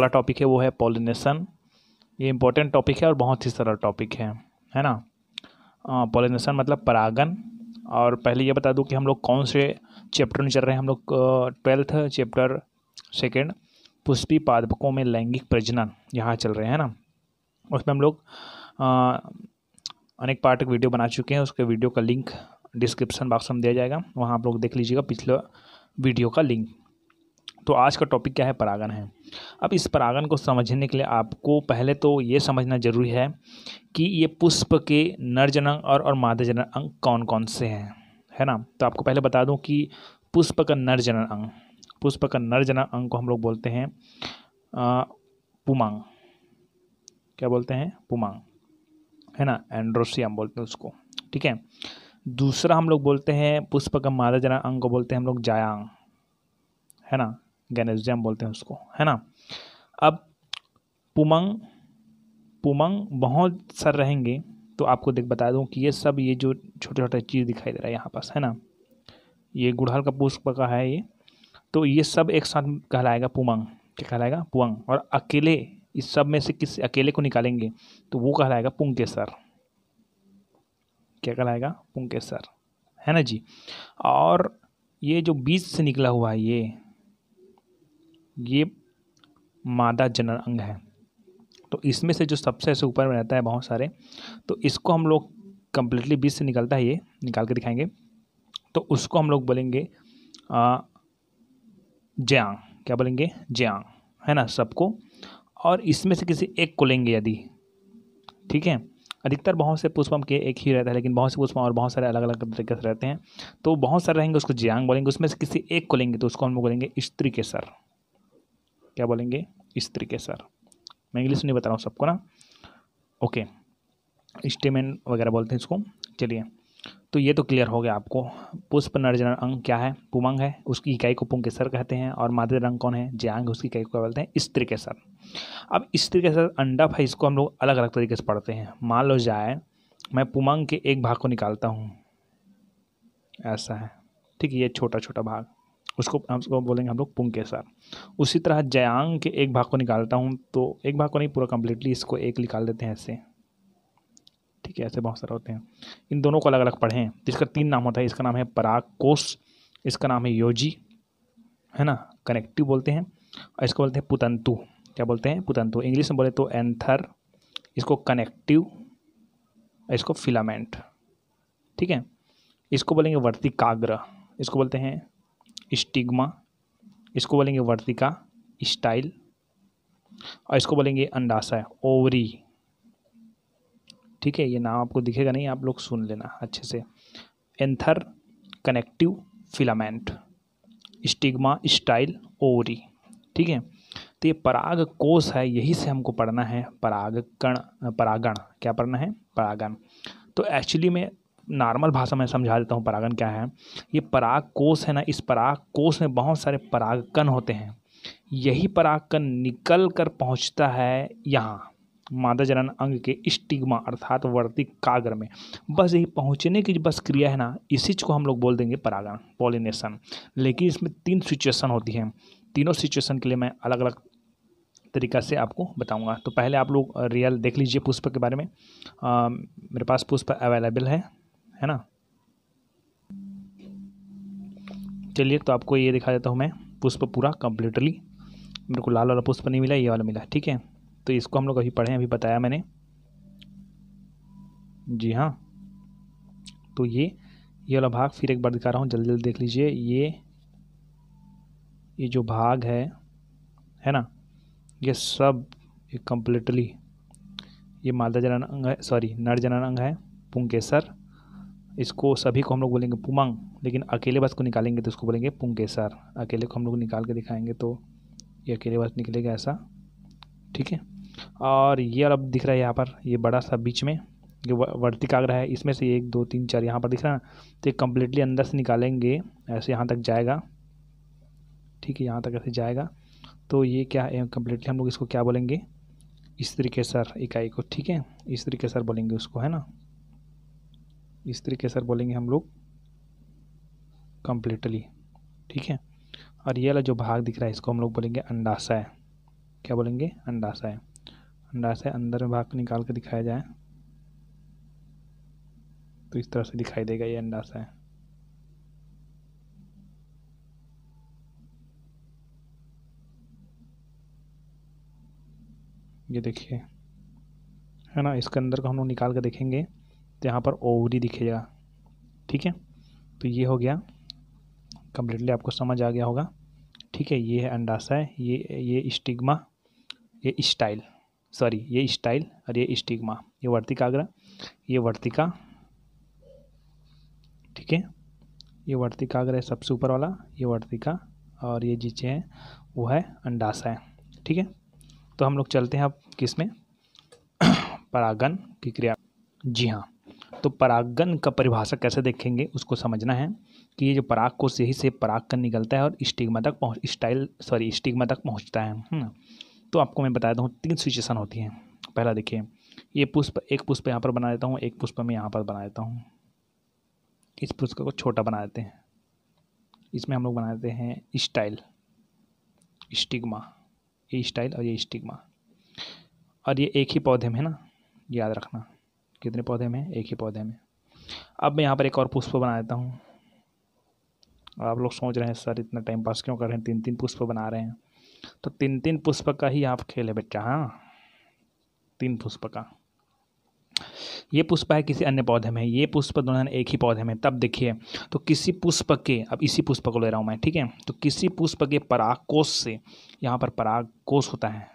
अगला टॉपिक है वो है पॉलिनेशन ये इंपॉर्टेंट टॉपिक है और बहुत ही सरल टॉपिक है है ना पॉलिनेशन मतलब परागन और पहले ये बता दूँ कि हम लोग कौन से चैप्टर में चल रहे हैं हम लोग ट्वेल्थ चैप्टर सेकेंड पुष्पी पादपकों में लैंगिक प्रजनन यहाँ चल रहे हैं ना उसमें हम लोग अनेक पार्ट वीडियो बना चुके हैं उसके वीडियो का लिंक डिस्क्रिप्शन बॉक्स में दिया जाएगा वहाँ आप लोग देख लीजिएगा पिछले वीडियो का लिंक तो आज का टॉपिक क्या है परागन है अब इस परागन को समझने के लिए आपको पहले तो ये समझना ज़रूरी है कि ये पुष्प के नर और और मादा जनक अंग कौन कौन से हैं है ना तो आपको पहले बता दूं कि पुष्प का नर अंग पुष्प का नर अंग को हम लोग बोलते हैं पुमांग क्या बोलते हैं पुमांग है ना एंड्रोसियम बोलते हैं उसको ठीक है दूसरा हम लोग बोलते हैं पुष्प का मादा जनक अंग को बोलते हैं हम लोग जायांग है ना गैनेजियम बोलते हैं उसको है ना अब पुमंग पुमंग बहुत सर रहेंगे तो आपको देख बता दूं कि ये सब ये जो छोटे छोटे चीज़ दिखाई दे रहा है यहाँ पास है ना ये गुड़हल का पुष्प का है ये तो ये सब एक साथ कहलाएगा पुमंग क्या कहलाएगा पुअंग और अकेले इस सब में से किस अकेले को निकालेंगे तो वो कहलाएगा पुंकेसर क्या कहलाएगा पुंकेसर है ना जी और ये जो बीज से निकला हुआ है ये ये मादा जनन अंग है तो इसमें से जो सबसे ऐसे ऊपर में रहता है बहुत सारे तो इसको हम लोग कम्प्लीटली बीच से निकलता है ये निकाल के दिखाएंगे तो उसको हम लोग बोलेंगे ज्यांग क्या बोलेंगे ज्यांग है ना सबको और इसमें से किसी एक को लेंगे यदि ठीक है अधिकतर बहुत से पुष्पम के एक ही रहता है लेकिन बहुत से पुष्पम और बहुत सारे अलग अलग तरीके से रहते हैं तो बहुत सारे रहेंगे उसको ज्यांग बोलेंगे उसमें से किसी एक को लेंगे तो उसको हम लोग बोलेंगे स्त्री के सर क्या बोलेंगे स्त्री के सर मैं इंग्लिश नहीं बता रहा हूँ सबको ना ओके स्टेमेन वगैरह बोलते हैं इसको चलिए तो ये तो क्लियर हो गया आपको पुष्प नर्जन अंग क्या है पुमंग है उसकी इकाई को केसर कहते हैं और मादे रंग कौन है ज्यांग उसकी इकाई को क्या बोलते हैं स्त्री के सर अब स्त्री के सर अंडप है इसको हम लोग अलग अलग तरीके से पढ़ते हैं मान लो जाए मैं पुमंग के एक भाग को निकालता हूँ ऐसा है ठीक है ये छोटा छोटा भाग उसको हम उसको बोलेंगे हम लोग पुंकेसर उसी तरह जयांग के एक भाग को निकालता हूँ तो एक भाग को नहीं पूरा कम्प्लीटली इसको एक निकाल देते हैं ऐसे ठीक है ऐसे बहुत सारे होते हैं इन दोनों को अलग अलग पढ़ें जिसका तीन नाम होता है इसका नाम है पराग कोस इसका नाम है योजी है ना कनेक्टिव बोलते हैं और इसको बोलते हैं पुतंतु क्या बोलते हैं पुतंतु इंग्लिश में बोले तो एंथर इसको कनेक्टिव इसको फिलामेंट ठीक है इसको बोलेंगे वर्तिकाग्र इसको बोलते हैं स्टिग्मा इसको बोलेंगे वर्तिका स्टाइल और इसको बोलेंगे अंडाशय ओवरी ठीक है ये नाम आपको दिखेगा नहीं आप लोग सुन लेना अच्छे से anther connective filament stigma style ovary ठीक है तो ये पराग कोष है यही से हमको पढ़ना है परागकण परागण क्या पढ़ना है परागण तो एक्चुअली में नॉर्मल भाषा में समझा देता हूँ परागन क्या है ये पराग कोष है ना इस पराग कोष में बहुत सारे परागकन होते हैं यही परागकन निकल कर पहुँचता है यहाँ मादा जनन अंग के स्टिग्मा अर्थात वर्तिक कागर में बस यही पहुँचने की बस क्रिया है ना इसी को हम लोग बोल देंगे परागण पॉलिनेशन लेकिन इसमें तीन सिचुएसन होती हैं तीनों सिचुएसन के लिए मैं अलग अलग तरीका से आपको बताऊंगा तो पहले आप लोग रियल देख लीजिए पुष्प के बारे में आ, मेरे पास पुष्प अवेलेबल है है ना चलिए तो आपको ये दिखा देता हूँ मैं पुष्प पूरा कम्प्लीटली मेरे को लाल वाला पुष्प नहीं मिला ये वाला मिला ठीक है तो इसको हम लोग अभी पढ़े अभी बताया मैंने जी हाँ तो ये ये वाला भाग फिर एक बार दिखा रहा हूँ जल्दी जल्दी देख लीजिए ये ये जो भाग है है ना ये सब ये कम्प्लीटली ये मादा जनन अंग है सॉरी नर जनन अंग है पुंकेसर इसको सभी को हम लोग बोलेंगे पुमंग लेकिन अकेले बस को निकालेंगे तो उसको बोलेंगे पुंगेसर अकेले को हम लोग निकाल के दिखाएंगे तो ये अकेले बस निकलेगा ऐसा ठीक है और ये अब दिख रहा है यहाँ पर ये बड़ा सा बीच में जो वर्तिक है इसमें से एक दो तीन चार यहाँ पर दिख रहा है ना तो ये कम्प्लीटली अंदर से निकालेंगे ऐसे यहाँ तक जाएगा ठीक है यहाँ तक ऐसे जाएगा तो ये क्या है कम्प्लीटली हम लोग इसको क्या बोलेंगे इस के सर इकाई को ठीक है इस के सर बोलेंगे उसको है ना इस तरीके से बोलेंगे हम लोग कम्प्लीटली ठीक है और ये वाला जो भाग दिख रहा है इसको हम लोग बोलेंगे अंडाशय क्या बोलेंगे अंडाशय अंडाशय अंदर में भाग को निकाल कर दिखाया जाए तो इस तरह से दिखाई देगा ये अंडाशय ये देखिए है ना इसके अंदर को हम लोग निकाल कर देखेंगे तो यहाँ पर ओवरी दिखेगा ठीक है तो ये हो गया कम्प्लीटली आपको समझ आ गया होगा ठीक है ये है अंडाशय ये ये स्टिग्मा ये स्टाइल सॉरी ये स्टाइल और ये स्टिग्मा ये वर्तिका आग्रह ये वर्तिका ठीक है ये वर्तिका अगर सबसे ऊपर वाला ये वर्तिका और ये जीचे हैं वो है अंडाशय ठीक है तो हम लोग चलते हैं अब किस में परागन की क्रिया जी हाँ तो परागन का परिभाषा कैसे देखेंगे उसको समझना है कि ये जो पराग को सही से पराग कर निकलता है और स्टिग्मा तक पहुँच स्टाइल सॉरी स्टिग्मा तक पहुँचता है ना तो आपको मैं बता दूँ तीन सिचुएसन होती हैं पहला देखिए ये पुष्प एक पुष्प यहाँ पर बना देता हूँ एक पुष्प मैं यहाँ पर बना देता हूँ इस पुष्प को छोटा बना देते हैं इसमें हम लोग बना देते हैं स्टाइल स्टिग्मा ये स्टाइल और ये स्टिग्मा और ये एक ही पौधे में है ना याद रखना कितने पौधे में एक ही पौधे में अब मैं यहाँ पर एक और पुष्प बना देता हूँ आप लोग सोच रहे हैं सर इतना टाइम पास क्यों कर रहे हैं तीन तीन पुष्प बना रहे हैं तो तीन तीन पुष्प का ही आप खेल है बच्चा हाँ तीन पुष्प का ये पुष्प है किसी अन्य पौधे में ये पुष्प दोनों एक ही पौधे में तब देखिए तो किसी पुष्प के अब इसी पुष्प को ले रहा हूँ मैं ठीक है तो किसी पुष्प के पराग कोष से यहाँ पर पराग कोष होता है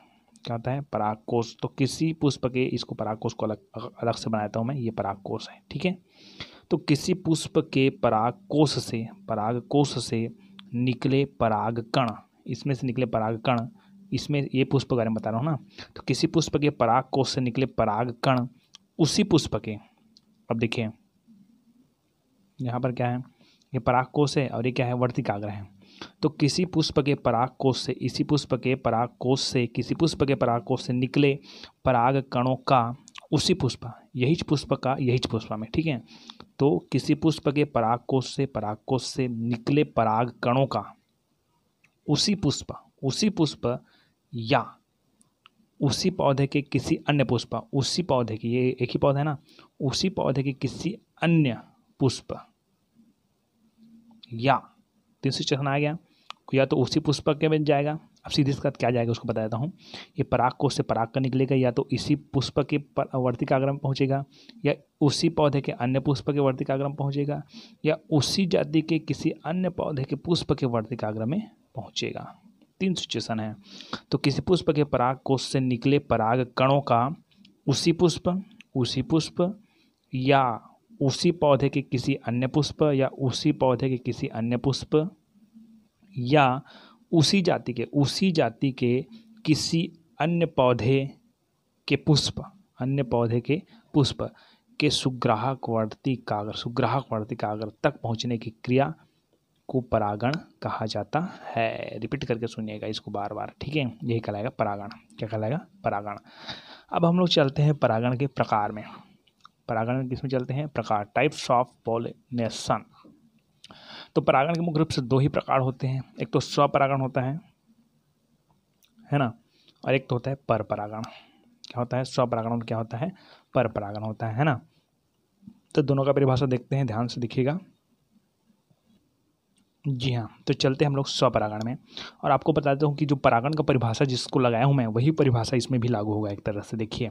क्या होता है कोष तो किसी पुष्प के इसको कोष को अलग अलग से बनाता हूँ मैं ये कोष है ठीक है तो किसी पुष्प के कोष से कोष से निकले पराग कण इसमें से निकले पराग कण इसमें ये पुष्प के बारे में बता रहा हूँ ना तो किसी पुष्प के पराग कोष से निकले पराग कण उसी पुष्प के अब देखिए यहाँ पर क्या है ये पराग कोष है और ये क्या है वर्तिकाग्र है तो किसी पुष्प के पराग कोष से इसी पुष्प के पराग कोष से किसी पुष्प के पराग कोष से निकले पराग कणों का उसी पुष्प यही पुष्प का यही पुष्प में ठीक है तो किसी पुष्प के पराग कोष से पराग कोष से निकले पराग कणों का उसी पुष्प उसी पुष्प या उसी पौधे के किसी अन्य पुष्प उसी पौधे की ये एक ही पौधा है ना उसी पौधे के किसी अन्य पुष्प या तीन सौ चरण आ गया या तो उसी पुष्पक में जाएगा अब सीधे इसका क्या जाएगा उसको बता देता हूँ ये पराग कोष से पराग का निकलेगा या तो इसी पुष्प के आग्रह अग्रम पहुँचेगा या उसी पौधे के अन्य पुष्प के वर्तिका अग्रम पहुँचेगा या उसी जाति के किसी अन्य पौधे के पुष्प के वर्तिका में पहुँचेगा तीन सिचुएशन है तो किसी पुष्प के पराग कोष से निकले पराग कणों का उसी पुष्प उसी पुष्प या उसी पौधे के किसी अन्य पुष्प या उसी पौधे के किसी अन्य पुष्प या उसी जाति के उसी जाति के किसी अन्य पौधे के पुष्प अन्य पौधे के पुष्प के सुग्राहकवर्ती कागर सुग्राहकवर्ती कागर तक पहुंचने की क्रिया को परागण कहा जाता है रिपीट करके सुनिएगा इसको बार बार ठीक है यही कहलाएगा परागण क्या कहलाएगा परागण अब हम लोग चलते हैं परागण के प्रकार में परागण में किसमें चलते हैं प्रकार टाइप्स ऑफ पोलिनेशन तो परागण के मुख्य रूप से दो ही प्रकार होते हैं एक तो स्वपरागण होता है है ना और एक तो होता है पर परागण क्या होता है स्वपरागण और क्या होता है पर परागण होता है है ना तो दोनों का परिभाषा देखते हैं ध्यान से दिखेगा जी हाँ तो चलते हैं हम लोग स्वपरागण में और आपको बताता हूँ कि जो परागण का परिभाषा जिसको लगाया हूँ मैं वही परिभाषा इसमें भी लागू होगा एक तरह से देखिए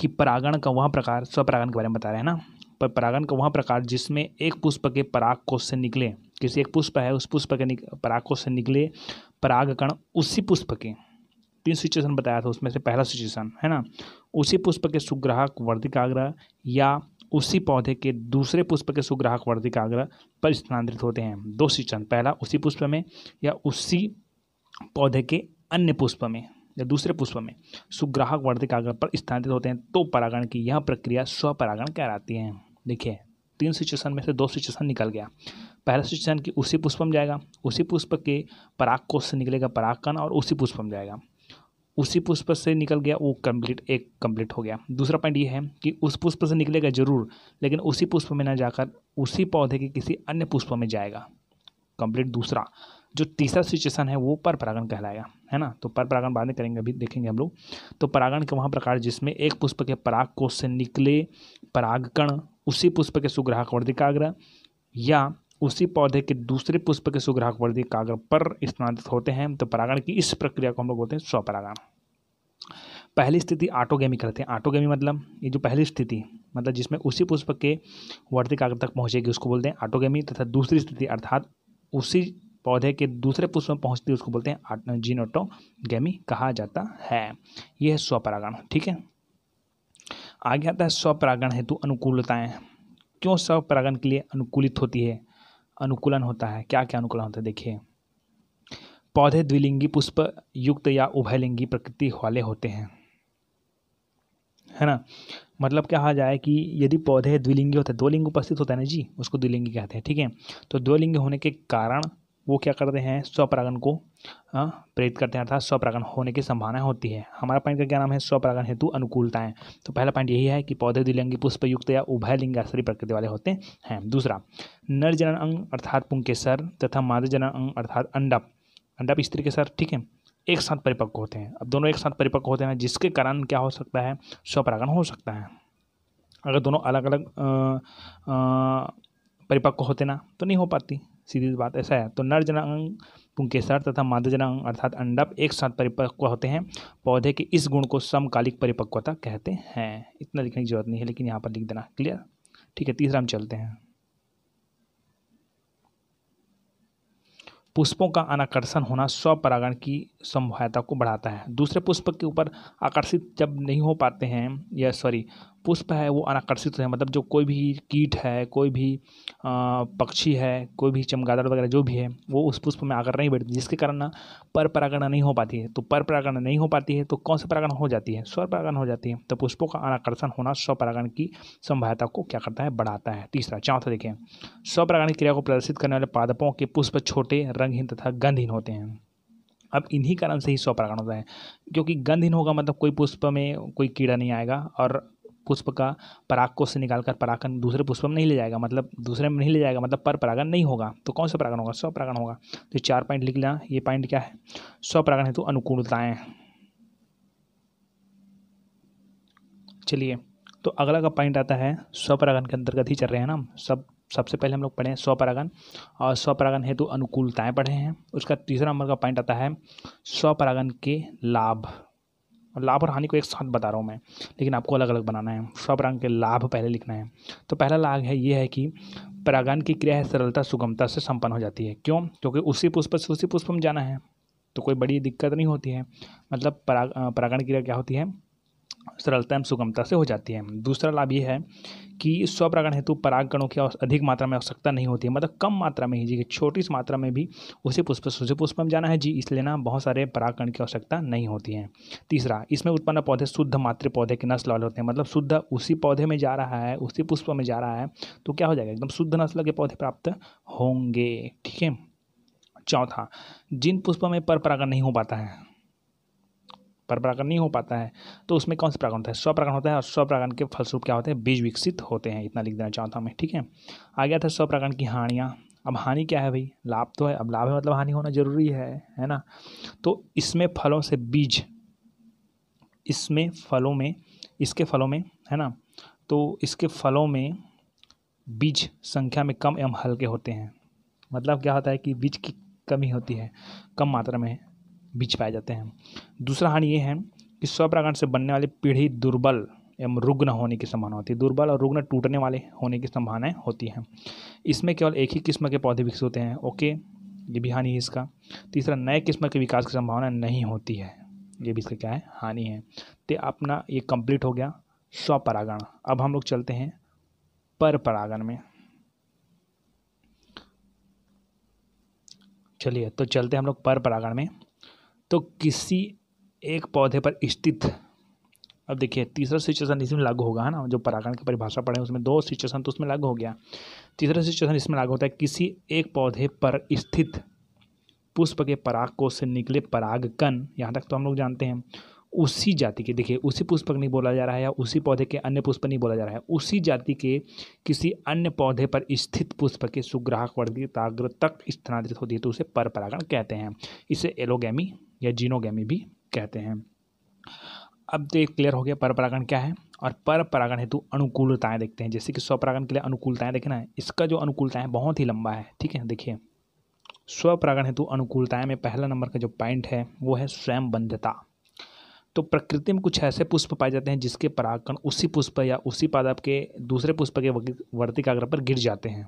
कि परागण का वह प्रकार स्वपरागण के बारे में बता रहे हैं ना पर परागण का वह प्रकार जिसमें एक पुष्प के पराग कोष से निकले किसी एक पुष्प है उस पुष्प के कोष से निकले परागकण उसी पुष्प के तीन सिचुएशन बताया था उसमें से पहला सिचुएशन है ना उसी पुष्प के सुग्राहक आग्रह या उसी पौधे के दूसरे पुष्प के सुग्राहक आग्रह पर स्थानांतरित होते हैं दो सिचुएशन पहला उसी पुष्प में या उसी पौधे के अन्य पुष्प में या दूसरे पुष्प में सुग्राहक आग्रह पर स्थानांतरित होते हैं तो परागण की यह प्रक्रिया स्वपरागण कहलाती है देखिए तीन सिचुएशन में से दो सिचुएशन निकल गया पहला सिचुएशन कि उसी पुष्प में जाएगा उसी पुष्प के पराग कोष से निकलेगा परागकण और उसी पुष्प में जाएगा उसी पुष्प से निकल गया वो कंप्लीट एक कंप्लीट हो गया दूसरा पॉइंट ये है कि उस पुष्प से निकलेगा जरूर लेकिन उसी पुष्प में ना जाकर उसी पौधे के किसी अन्य पुष्प में जाएगा कंप्लीट दूसरा जो तीसरा सिचुएशन है वो पर परागण कहलाएगा है ना तो पर परागण बाद में करेंगे अभी देखेंगे हम लोग तो परागण के वहाँ प्रकार जिसमें एक पुष्प के पराग कोष से निकले परागकण उसी पुष्प के सुग्राहक वर्धिकाग्र या उसी पौधे के दूसरे पुष्प के सुग्राहक वर्दी कागर पर स्थानांतरित होते हैं तो परागण की इस प्रक्रिया को हम लोग बोलते हैं स्वपरागण पहली स्थिति ऑटोगेमी करते हैं ऑटोगेमी मतलब ये जो पहली स्थिति मतलब जिसमें उसी पुष्प के वर्दी कागज तक पहुँचेगी उसको बोलते हैं ऑटोगेमी तथा दूसरी स्थिति अर्थात उसी पौधे के दूसरे पुष्प में पहुँचती है उसको बोलते हैं जीन ऑटोगेमी कहा जाता है ये है स्वपरागण ठीक है आगे आता है स्वपरागण हेतु अनुकूलताएँ क्यों स्वपरागण के लिए अनुकूलित होती है अनुकूलन होता है क्या क्या अनुकूलन होता है देखिए पौधे द्विलिंगी पुष्प युक्त या उभयलिंगी प्रकृति वाले होते हैं है ना मतलब क्या कहा जाए कि यदि पौधे द्विलिंगी होते हैं दो लिंग उपस्थित होता है ना जी उसको द्विलिंगी कहते हैं ठीक है तो द्विलिंगी होने के कारण वो क्या करते हैं स्वपरागन को हाँ, प्रेरित करते हैं अर्थात स्वपरागन होने की संभावना होती है हमारा पॉइंट का क्या नाम है स्वपरागन हेतु अनुकूलताएं तो पहला पॉइंट यही है कि पौधे द्विलिंगी पुष्पयुक्त या उभय स्त्री प्रकृति वाले होते हैं दूसरा नर जनन अंग अर्थात पुंकेसर तथा माद जनन अंग अर्थात अंडप अंडप स्त्री के सर ठीक है एक साथ परिपक्व होते हैं अब दोनों एक साथ परिपक्व होते हैं जिसके कारण क्या हो सकता है स्वपरागन हो सकता है अगर दोनों अलग अलग परिपक्व होते ना तो नहीं हो पाती सीधी बात ऐसा है तो नर जननांग पुंकेसर तथा मादा जननांग अर्थात अंडप एक साथ परिपक्व होते हैं पौधे के इस गुण को समकालिक परिपक्वता कहते हैं इतना लिखने की जरूरत नहीं है लेकिन यहाँ पर लिख देना क्लियर ठीक है तीसरा हम चलते हैं पुष्पों का अनाकर्षण होना स्वपरागण की संभाव्यता को बढ़ाता है दूसरे पुष्प के ऊपर आकर्षित जब नहीं हो पाते हैं या सॉरी पुष्प है वो अनाकर्षित है मतलब जो कोई भी कीट है कोई भी पक्षी है कोई भी चमगादड़ वगैरह जो भी है वो उस पुष्प में आकर नहीं बैठती जिसके कारण ना पर परागण नहीं हो पाती है तो पर परागण नहीं हो पाती है तो कौन से परागण हो जाती है स्वर परागण हो जाती है तो पुष्पों का अनाकर्षण होना स्व परागण की संभाव्यता को क्या करता है बढ़ाता है तीसरा चौथा देखें स्व परागण क्रिया को प्रदर्शित करने वाले पादपों के पुष्प छोटे रंगहीन तथा गंधहीन होते हैं अब इन्हीं कारण से ही स्वपरागण होता है क्योंकि गंधहीन होगा मतलब कोई पुष्प में कोई कीड़ा नहीं आएगा और पुष्प का पराग कोष से निकालकर परागन दूसरे पुष्प में नहीं ले जाएगा मतलब दूसरे में नहीं ले जाएगा मतलब पर परागन नहीं होगा तो कौन सा परागन होगा स्वपरागन होगा तो चार पॉइंट लिख लिया ये पॉइंट क्या है स्वपरागन हेतु अनुकूलताएँ चलिए तो अगला का पॉइंट आता है स्वपरागन के अंतर्गत ही चल रहे हैं ना सब सबसे पहले हम लोग पढ़े हैं स्वपरागन और स्वपरागन हेतु अनुकूलताएं पढ़े हैं उसका तीसरा नंबर का पॉइंट आता है स्वपरागन के लाभ और लाभ और हानि को एक साथ बता रहा हूँ मैं लेकिन आपको अलग अलग बनाना है सब रंग के लाभ पहले लिखना है तो पहला लाभ है ये है कि परागण की क्रिया सरलता सुगमता से संपन्न हो जाती है क्यों क्योंकि उसी पुष्प से उसी पुष्प में जाना है तो कोई बड़ी दिक्कत नहीं होती है मतलब पराग परागण क्रिया क्या होती है सरलता एवं सुगमता से हो जाती है दूसरा लाभ ये है कि स्वपरागण हेतु परागणों की अधिक मात्रा में आवश्यकता नहीं होती है मतलब कम मात्रा में ही जी छोटी सी मात्रा में भी उसे पुष्प पुष्प में जाना है जी इसलिए ना बहुत सारे परागकण की आवश्यकता नहीं होती है तीसरा इसमें उत्पन्न पौधे शुद्ध मात्र पौधे के नस्ल वाले होते हैं मतलब शुद्ध उसी पौधे में जा रहा है उसी पुष्प में जा रहा है तो क्या हो जाएगा एकदम शुद्ध नस्ल के पौधे प्राप्त होंगे ठीक है चौथा जिन पुष्पों में पर परागण नहीं हो पाता है पर परागण नहीं हो पाता है तो उसमें कौन सा प्रागण होता है स्वपरागण होता है और स्वपरागण के फलस्वरूप क्या होते हैं बीज विकसित होते हैं इतना लिख देना चाहता हूँ मैं ठीक है आ गया था स्वपरागण की हानियाँ अब हानि क्या है भाई लाभ तो है अब लाभ है मतलब हानि होना जरूरी है है ना तो इसमें फलों से बीज इसमें फलों में इसके फलों में है ना तो इसके फलों में बीज संख्या में कम एवं हल्के होते हैं मतलब क्या होता है कि बीज की कमी होती है कम मात्रा में बीच पाए जाते हैं दूसरा हानि ये है कि स्वप्रकांड से बनने वाली पीढ़ी दुर्बल एवं रुग्ण होने की संभावना होती है दुर्बल और रुग्ण टूटने वाले होने की संभावनाएं होती हैं इसमें केवल एक ही किस्म के पौधे विकसित होते हैं ओके ये भी हानि है इसका तीसरा नए किस्म के विकास की संभावना नहीं होती है ये भी इसका क्या है हानि है तो अपना ये कंप्लीट हो गया स्वपरागण अब हम लोग चलते हैं पर परागण में चलिए तो चलते हैं हम लोग पर परागण में तो किसी एक पौधे पर स्थित अब देखिए तीसरा सिचुएशन इसमें लागू होगा है ना जो परागण की परिभाषा पढ़े उसमें दो सिचुएशन तो उसमें लागू हो गया तीसरा सिचुएशन इसमें लागू होता है किसी एक पौधे पर स्थित पुष्प के पराग कोष से निकले कन यहाँ तक तो हम लोग जानते हैं उसी जाति के देखिए उसी पुष्प नहीं बोला जा रहा है या उसी पौधे के अन्य पुष्प नहीं बोला जा रहा है उसी जाति के किसी अन्य पौधे पर स्थित पुष्प के सुग्राहक वर्गीय ताग्र तक स्थानांतरित होती है तो उसे पर परागण कहते हैं इसे एलोगैमी या जीनोगैमी भी कहते हैं अब तो एक क्लियर हो गया पर परागण क्या है और पर परागण हेतु अनुकूलताएं देखते हैं जैसे कि स्वपरागण के लिए अनुकूलताएं देखना है इसका जो है बहुत ही लंबा है ठीक है देखिए स्वपरागण हेतु अनुकूलताएं में पहला नंबर का जो पॉइंट है वो है स्वयं बंधता तो प्रकृति में कुछ ऐसे पुष्प पाए जाते हैं जिसके परागण उसी पुष्प या उसी पादप के दूसरे पुष्प के वर्तिकाग्र पर गिर जाते हैं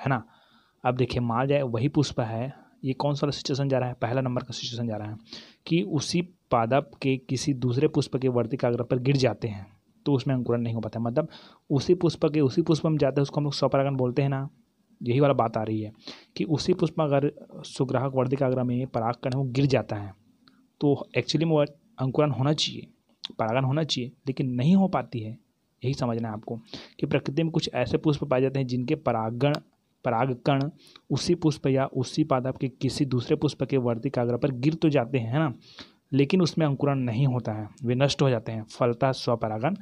है ना अब देखिए माल जाए वही पुष्प है ये कौन सा सिचुएशन जा रहा है पहला नंबर का सिचुएशन जा रहा है कि उसी पादप के किसी दूसरे पुष्प के वर्तिक पर गिर जाते हैं तो उसमें अंकुरण नहीं हो पाता मतलब उसी पुष्प के उसी पुष्प में जाते हैं उसको हम लोग स्वपरागण बोलते हैं ना यही वाला बात आ रही है कि उसी पुष्प अगर सुग्राहक वर्धिकाग्रह में परागकण वो गिर जाता है तो एक्चुअली में अंकुरण होना चाहिए परागण होना चाहिए लेकिन नहीं हो पाती है यही समझना है आपको कि प्रकृति में कुछ ऐसे पुष्प पाए जाते हैं जिनके परागण परागकण उसी पुष्प या उसी पादप के किसी दूसरे पुष्प के वर्दी आग्रह पर गिर तो जाते हैं ना लेकिन उसमें अंकुरण नहीं होता है वे नष्ट हो जाते हैं फलता स्वपरागण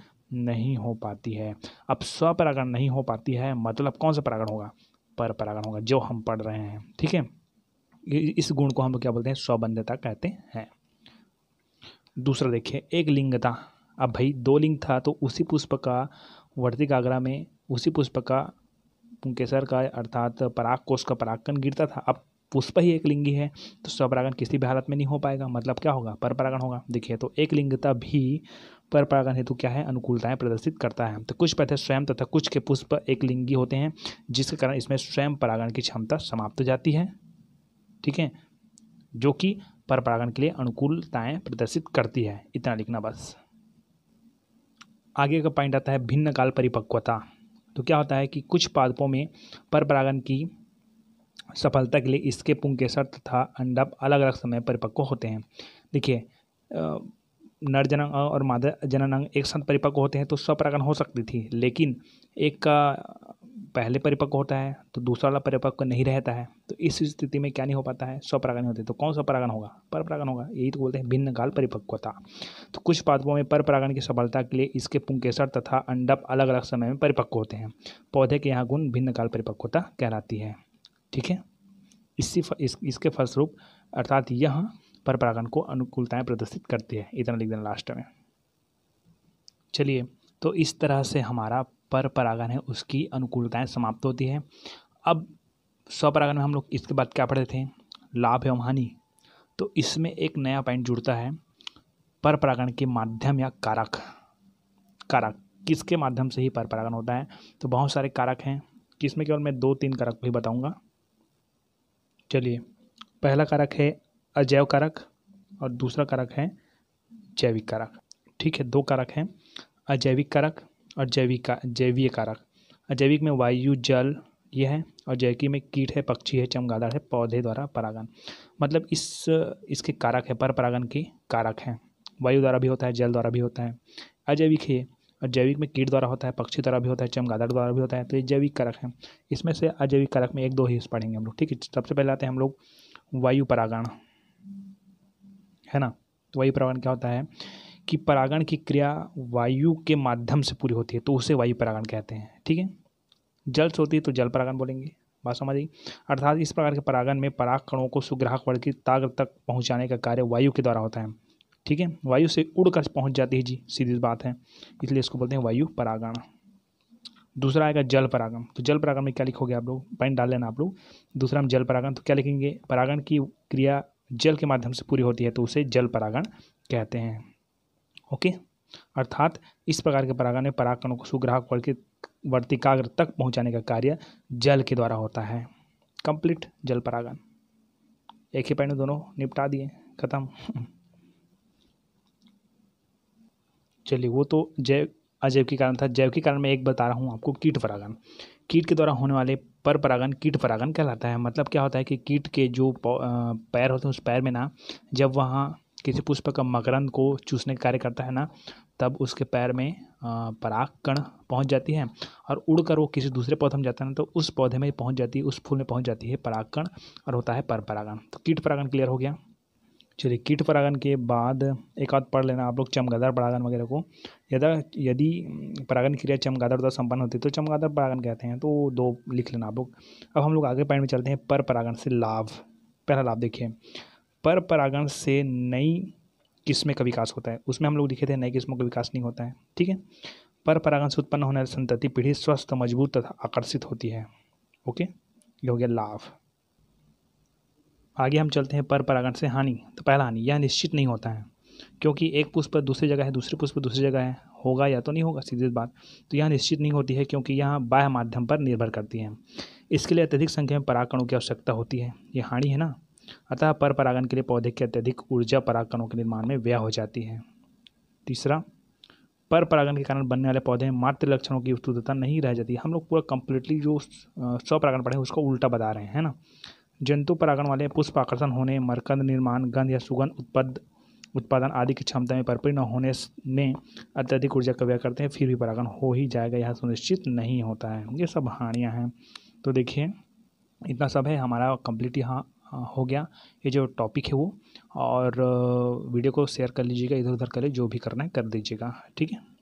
नहीं हो पाती है अब स्वपरागण नहीं हो पाती है मतलब कौन सा परागण होगा पर परागण होगा जो हम पढ़ रहे हैं ठीक है इस गुण को हम क्या बोलते हैं स्वबंधता कहते हैं दूसरा देखिए एक लिंगता अब भाई दो लिंग था तो उसी पुष्प का आग्रह में उसी पुष्प का पुंकेसर का अर्थात पराग कोष का परागकन गिरता था अब पुष्प ही एक लिंगी है तो स्वपरागण किसी भी हालत में नहीं हो पाएगा मतलब क्या होगा पर परागण होगा देखिए तो एक लिंगता भी पर परागण हेतु क्या है अनुकूलताएं प्रदर्शित करता है तो कुछ पौधे स्वयं तथा कुछ के पुष्प एक लिंगी होते हैं जिसके कारण इसमें स्वयं परागण की क्षमता समाप्त हो जाती है ठीक है जो कि पर परागण के लिए अनुकूलताएँ प्रदर्शित करती है इतना लिखना बस आगे का पॉइंट आता है भिन्न काल परिपक्वता तो क्या होता है कि कुछ पादपों में पर परागण की सफलता के लिए इसके पुंकेसर तथा अंडप अलग अलग समय परिपक्व होते हैं देखिए नर जनन और मादा जनन अंग एक साथ परिपक्व होते हैं तो स्वपरागण हो सकती थी लेकिन एक का पहले परिपक्व होता है तो दूसरा वाला परिपक्व नहीं रहता है तो इस स्थिति में क्या नहीं हो पाता है स्वपरागण होते तो कौन सा परागण होगा पर परागण होगा यही तो बोलते हैं भिन्न काल परिपक्वता तो कुछ पादपों में पर परागण की सफलता के लिए इसके पुंकेसर तथा अंडप अलग अलग समय में परिपक्व होते हैं पौधे के यहाँ गुण भिन्न काल परिपक्वता कहलाती है ठीक है इसी इसके फलस्वरूप अर्थात यह पर परागण को अनुकूलताएँ प्रदर्शित करती है इतना लिख देना लास्ट में चलिए तो इस तरह से हमारा पर परागण है उसकी अनुकूलताएं समाप्त होती है अब स्वपरागण में हम लोग इसके बाद क्या पढ़े थे लाभ एवं हानि तो इसमें एक नया पॉइंट जुड़ता है पर परागण के माध्यम या कारक कारक किसके माध्यम से ही पर परागण होता है तो बहुत सारे कारक हैं किसमें केवल मैं दो तीन कारक भी बताऊंगा चलिए पहला कारक है अजैव कारक और दूसरा कारक है जैविक कारक ठीक है दो कारक हैं अजैविक कारक और जैविक का जैवीय कारक अजैविक में वायु जल ये है और जैविक में कीट है पक्षी है चमगादड़ है पौधे द्वारा परागण मतलब इस इसके कारक है पर परागण की कारक है वायु द्वारा भी होता है जल द्वारा भी होता है अजैविक है और जैविक में कीट द्वारा होता है पक्षी द्वारा भी होता है चमगादड़ द्वारा भी होता है तो ये जैविक कारक है इसमें से अजैविक कारक में एक दो ही पढ़ेंगे हम लोग ठीक है सबसे पहले आते हैं हम लोग वायु परागण है ना तो वायु परागण क्या होता है कि परागण की क्रिया वायु के माध्यम से पूरी होती है तो उसे वायु परागण कहते हैं ठीक है जल से होती है तो जल परागण बोलेंगे बात समझ आई अर्थात इस प्रकार के परागण में पराग कणों को सुग्राहक वर्ग की ताग तक पहुंचाने का कार्य वायु के द्वारा होता है ठीक है वायु से उड़कर पहुंच जाती है जी सीधी बात है इसलिए इसको बोलते हैं वायु परागण दूसरा आएगा जल परागण तो जल परागण में क्या लिखोगे आप लोग पॉइंट डाल लेना आप लोग दूसरा हम जल परागण तो क्या लिखेंगे परागण की क्रिया जल के माध्यम से पूरी होती है तो उसे जल परागण कहते हैं ओके अर्थात इस प्रकार के परागण में परागकणों को सुग्राहक वर्ग के वर्तिकाग्र तक पहुंचाने का कार्य जल के द्वारा होता है कंप्लीट जल परागण एक ही पॉइंट दोनों निपटा दिए खत्म चलिए वो तो जैव अजैव के कारण था जैव के कारण मैं एक बता रहा हूँ आपको कीट परागण कीट के द्वारा होने वाले पर परागण कीट परागण कहलाता है मतलब क्या होता है कि कीट के जो पैर होते हैं उस पैर में ना जब वहाँ किसी पुष्प का मकरंद को चूसने का कार्य करता है ना तब उसके पैर में पराग कण पहुँच जाती है और उड़कर वो किसी दूसरे पौधे में जाता है ना तो उस पौधे में पहुँच जाती है उस फूल में पहुँच जाती है पराग कण और होता है पर परागण तो कीट परागण क्लियर हो गया चलिए कीट परागण के बाद एक आध पढ़ लेना आप लोग चमगादड़ परागण वगैरह को यदा यदि परागण क्रिया चमगादड़ द्वारा संपन्न होती है तो चमगादड़ परागण कहते हैं तो दो लिख लेना आप लोग अब हम लोग आगे पॉइंट में चलते हैं पर परागण से लाभ पहला लाभ देखिए पर परागण से नई किस्में का विकास होता है उसमें हम लोग दिखे थे नई किस्मों का विकास नहीं होता है ठीक है पर परागण से उत्पन्न होने वाली संतति पीढ़ी स्वस्थ मजबूत तथा आकर्षित होती है ओके ये हो गया लाभ आगे हम चलते हैं पर परागण से हानि तो पहला हानि यह निश्चित नहीं होता है क्योंकि एक पुष्प दूसरी जगह है दूसरे पुष्प दूसरी जगह है होगा या तो नहीं होगा सीधी बात तो यह निश्चित नहीं होती है क्योंकि यह बाह्य माध्यम पर निर्भर करती है इसके लिए अत्यधिक संख्या में परागकणों की आवश्यकता होती है ये हानि है ना अतः पर परागण के लिए पौधे की अत्यधिक ऊर्जा परागकणों के निर्माण में व्यय हो जाती है तीसरा पर परागण के कारण बनने वाले पौधे मात्र लक्षणों की शुद्धता नहीं रह जाती हम लोग पूरा कंप्लीटली जो स्व परागण पढ़े उसको उल्टा बता रहे हैं ना जंतु परागण वाले पुष्प आकर्षण होने मरकंद निर्माण गंध या सुगंध उत्पद उत्पादन आदि की क्षमता में परिपरी न होने में अत्यधिक ऊर्जा का व्यय करते हैं फिर भी परागण हो ही जाएगा यह सुनिश्चित नहीं होता है ये सब हानियाँ हैं तो देखिए इतना सब है हमारा कम्प्लीट यहाँ हो गया ये जो टॉपिक है वो और वीडियो को शेयर कर लीजिएगा इधर उधर करें जो भी करना है कर दीजिएगा ठीक है